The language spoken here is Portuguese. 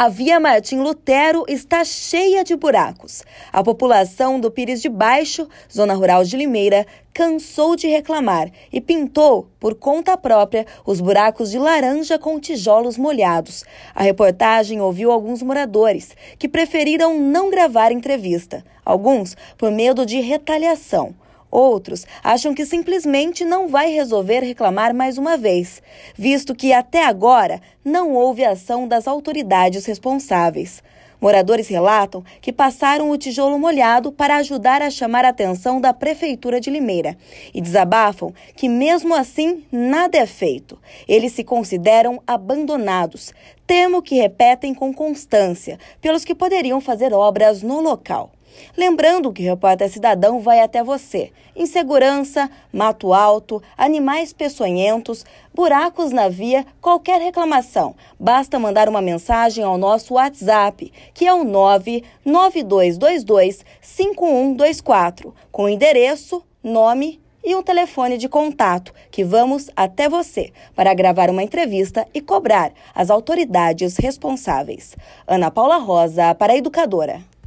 A Via Martim Lutero está cheia de buracos. A população do Pires de Baixo, zona rural de Limeira, cansou de reclamar e pintou, por conta própria, os buracos de laranja com tijolos molhados. A reportagem ouviu alguns moradores que preferiram não gravar entrevista, alguns por medo de retaliação. Outros acham que simplesmente não vai resolver reclamar mais uma vez, visto que até agora não houve ação das autoridades responsáveis. Moradores relatam que passaram o tijolo molhado para ajudar a chamar a atenção da Prefeitura de Limeira e desabafam que, mesmo assim, nada é feito. Eles se consideram abandonados, temo que repetem com constância, pelos que poderiam fazer obras no local. Lembrando que o Repórter Cidadão vai até você. Insegurança, mato alto, animais peçonhentos, buracos na via, qualquer reclamação. Basta mandar uma mensagem ao nosso WhatsApp, que é o 99222 5124, com endereço, nome e um telefone de contato, que vamos até você para gravar uma entrevista e cobrar as autoridades responsáveis. Ana Paula Rosa, para a Educadora.